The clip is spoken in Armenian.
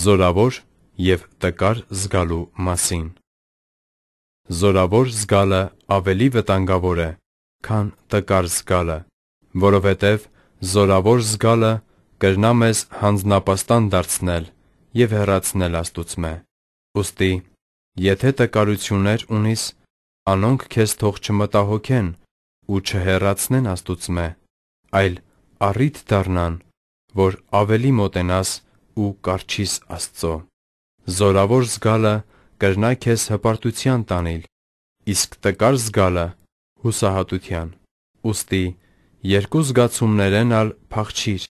զորավոր և տկար զգալու մասին։ Զորավոր զգալը ավելի վտանգավոր է, քան տկար զգալը, որովհետև զորավոր զգալը կրնա մեզ հանձնապաստան դարձնել և հեռացնել Աստուծմե։ Ուստի, եթե տկարություններ ունիս, անոնք քեզ թող չմտահոգեն ու չհեռացնեն Աստուծմե, այլ առիթ դառնան, որ ավելի մոտենաս ու Կարչիս Աստծո։ Զորավոր զգալը կրնա քեզ հպարտության տանիլ, իսկ տկար զգալը հուսահատության։ Ուստի երկու զգացումներեն ալ փախչիր